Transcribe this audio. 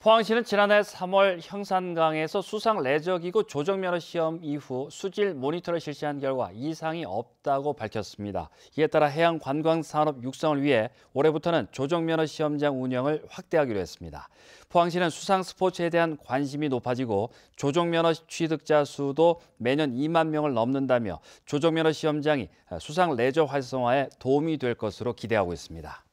포항시는 지난해 3월 형산강에서 수상 레저기구 조정면허 시험 이후 수질 모니터를 실시한 결과 이상이 없다고 밝혔습니다. 이에 따라 해양 관광 산업 육성을 위해 올해부터는 조정면허 시험장 운영을 확대하기로 했습니다. 포항시는 수상 스포츠에 대한 관심이 높아지고 조정면허 취득자 수도 매년 2만 명을 넘는다며 조정면허 시험장이 수상 레저 활성화에 도움이 될 것으로 기대하고 있습니다.